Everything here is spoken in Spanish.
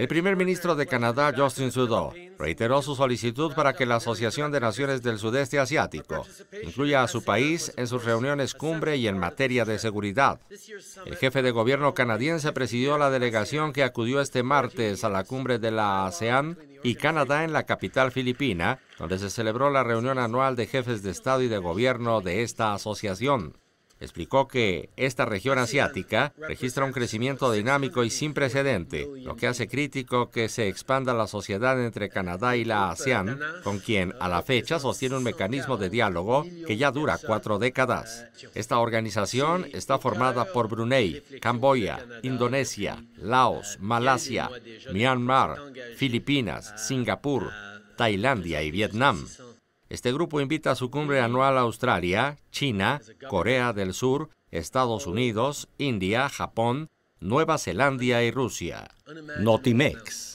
El primer ministro de Canadá, Justin Trudeau, reiteró su solicitud para que la Asociación de Naciones del Sudeste Asiático incluya a su país en sus reuniones cumbre y en materia de seguridad. El jefe de gobierno canadiense presidió la delegación que acudió este martes a la cumbre de la ASEAN y Canadá en la capital filipina, donde se celebró la reunión anual de jefes de Estado y de Gobierno de esta asociación explicó que esta región asiática registra un crecimiento dinámico y sin precedente, lo que hace crítico que se expanda la sociedad entre Canadá y la ASEAN, con quien a la fecha sostiene un mecanismo de diálogo que ya dura cuatro décadas. Esta organización está formada por Brunei, Camboya, Indonesia, Laos, Malasia, Myanmar, Filipinas, ah, Singapur, ah, Tailandia y Vietnam. Este grupo invita a su cumbre anual a Australia, China, Corea del Sur, Estados Unidos, India, Japón, Nueva Zelanda y Rusia. Notimex.